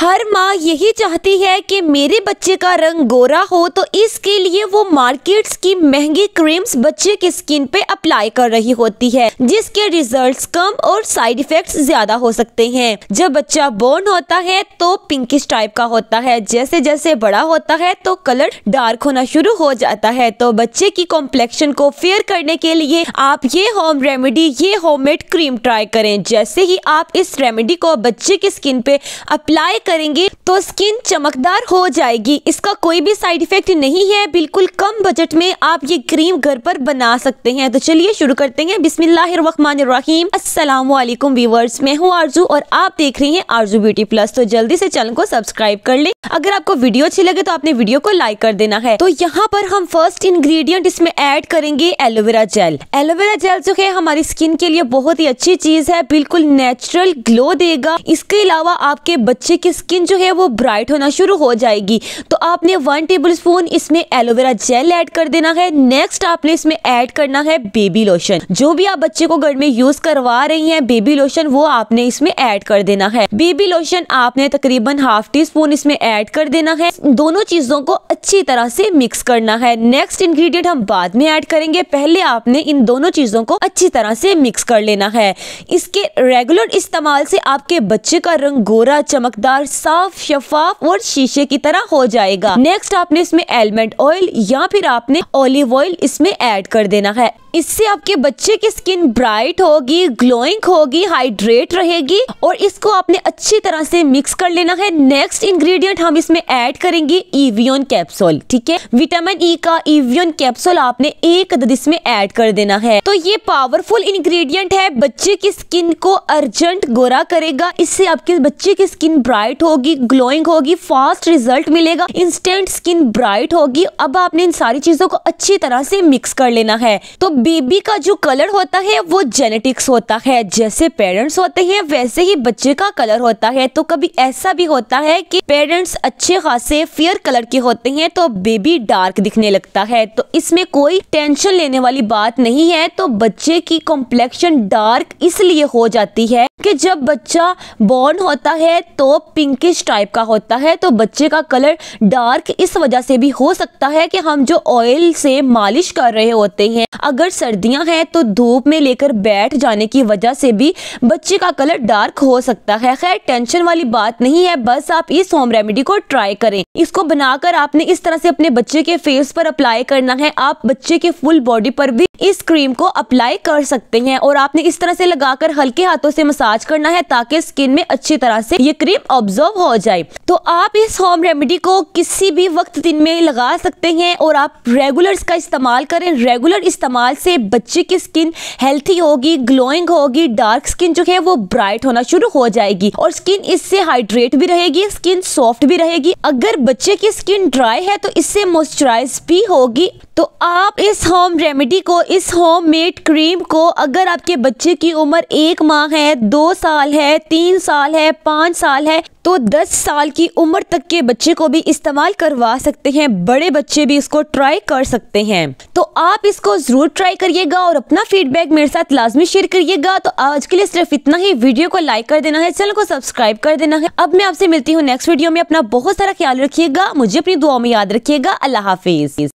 हर माँ यही चाहती है कि मेरे बच्चे का रंग गोरा हो तो इसके लिए वो मार्केट्स की महंगी क्रीम्स बच्चे की स्किन पे अप्लाई कर रही होती है जिसके रिजल्ट्स कम और साइड इफेक्ट्स ज्यादा हो सकते हैं जब बच्चा बोर्न होता है तो पिंकिश टाइप का होता है जैसे जैसे बड़ा होता है तो कलर डार्क होना शुरू हो जाता है तो बच्चे की कॉम्प्लेक्शन को फेयर करने के लिए आप ये होम रेमेडी ये होम क्रीम ट्राई करें जैसे ही आप इस रेमेडी को बच्चे की स्किन पे अप्लाई करेंगे तो स्किन चमकदार हो जाएगी इसका कोई भी साइड इफेक्ट नहीं है बिल्कुल कम बजट में आप ये क्रीम घर पर बना सकते हैं तो चलिए शुरू करते हैं बिस्मिल्लाहिर्रहमानिर्रहीम अस्सलाम वालेकुम व्यूवर्स मैं हूँ आरजू और आप देख रही है आरजू ब्यूटी प्लस तो जल्दी से चैनल को सब्सक्राइब कर ले अगर आपको वीडियो अच्छी लगे तो आपने वीडियो को लाइक कर देना है तो यहाँ पर हम फर्स्ट इंग्रेडिएंट इसमें ऐड करेंगे एलोवेरा जेल एलोवेरा जेल जो है हमारी स्किन के लिए बहुत ही अच्छी चीज है बिल्कुल नेचुरल ग्लो देगा इसके अलावा आपके बच्चे की स्किन जो है वो ब्राइट होना शुरू हो जाएगी तो आपने वन टेबल स्पून इसमें एलोवेरा जेल ऐड कर देना है नेक्स्ट आपने इसमें ऐड करना है बेबी लोशन जो भी आप बच्चे को घर में यूज करवा रही हैं बेबी लोशन वो आपने इसमें ऐड कर देना है बेबी लोशन आपने तकरीबन हाफ टी स्पून इसमें ऐड कर देना है दोनों चीजों को अच्छी तरह से मिक्स करना है नेक्स्ट इंग्रीडियंट हम बाद में ऐड करेंगे पहले आपने इन दोनों चीजों को अच्छी तरह से मिक्स कर लेना है इसके रेगुलर इस्तेमाल से आपके बच्चे का रंग गोरा चमकदार साफ शफाफ और शीशे की तरह हो जाएगा नेक्स्ट आपने इसमें एलमंड ऑयल या फिर आपने ऑलिव ऑयल इसमें ऐड कर देना है इससे आपके बच्चे की स्किन ब्राइट होगी ग्लोइंग होगी हाइड्रेट रहेगी और इसको आपने अच्छी तरह से मिक्स कर लेना है नेक्स्ट इंग्रेडिएंट हम इसमें ऐड करेंगे ईवियन कैप्सूल ठीक है विटामिन ई e का ईवियन कैप्सूल आपने एक अदद इसमें ऐड कर देना है तो ये पावरफुल इंग्रेडिएंट है बच्चे की स्किन को अर्जेंट गोरा करेगा इससे आपके बच्चे की स्किन ब्राइट ब्राइट होगी ग्लोइंग होगी फास्ट रिजल्ट मिलेगा इंस्टेंट स्किन ब्राइट होगी अब आपने इन सारी चीजों को अच्छी तरह से मिक्स कर लेना है तो बेबी का जो कलर होता है वो जेनेटिक्स होता है जैसे पेरेंट्स होते हैं वैसे ही बच्चे का कलर होता है तो कभी ऐसा भी होता है कि पेरेंट्स अच्छे खासे फेयर कलर के होते हैं तो बेबी डार्क दिखने लगता है तो इसमें कोई टेंशन लेने वाली बात नहीं है तो बच्चे की कॉम्प्लेक्शन डार्क इसलिए हो जाती है कि जब बच्चा बॉर्न होता है तो पिंक पिंकिश टाइप का होता है तो बच्चे का कलर डार्क इस वजह से भी हो सकता है कि हम जो ऑयल से मालिश कर रहे होते हैं अगर सर्दियां हैं तो धूप में लेकर बैठ जाने की वजह से भी बच्चे का कलर डार्क हो सकता है खैर टेंशन वाली बात नहीं है बस आप इस होम रेमेडी को ट्राई करें इसको बनाकर आपने इस तरह से अपने बच्चे के फेस पर अप्लाई करना है आप बच्चे के फुल बॉडी पर भी इस क्रीम को अप्लाई कर सकते हैं और आपने इस तरह से लगाकर हल्के हाथों से मसाज करना है ताकि स्किन में अच्छी तरह से ये क्रीम ऑब्जर्व ऑब्जर्व हो जाए तो आप इस होम रेमेडी को किसी भी वक्त दिन में लगा सकते हैं और आप रेगुलर इसका इस्तेमाल करें रेगुलर इस्तेमाल से बच्चे की स्किन हेल्थी होगी ग्लोइंग होगी डार्क स्किन जो है वो ब्राइट होना शुरू हो जाएगी और स्किन इससे हाइड्रेट भी रहेगी स्किन सॉफ्ट भी रहेगी अगर बच्चे की स्किन ड्राई है तो इससे मॉइस्चराइज भी होगी तो आप इस होम रेमेडी को इस होम मेड क्रीम को अगर आपके बच्चे की उम्र एक माह है दो साल है तीन साल है पाँच साल है तो 10 साल की उम्र तक के बच्चे को भी इस्तेमाल करवा सकते हैं बड़े बच्चे भी इसको ट्राई कर सकते हैं तो आप इसको ज़रूर ट्राई करिएगा और अपना फीडबैक मेरे साथ लाजमी शेयर करिएगा तो आज के लिए सिर्फ इतना ही वीडियो को लाइक कर देना है चैनल को सब्सक्राइब कर देना है अब मैं आपसे मिलती हूँ नेक्स्ट वीडियो में अपना बहुत सारा ख्याल रखिएगा मुझे अपनी दुआ में याद रखिएगा अल्लाह हाफिज़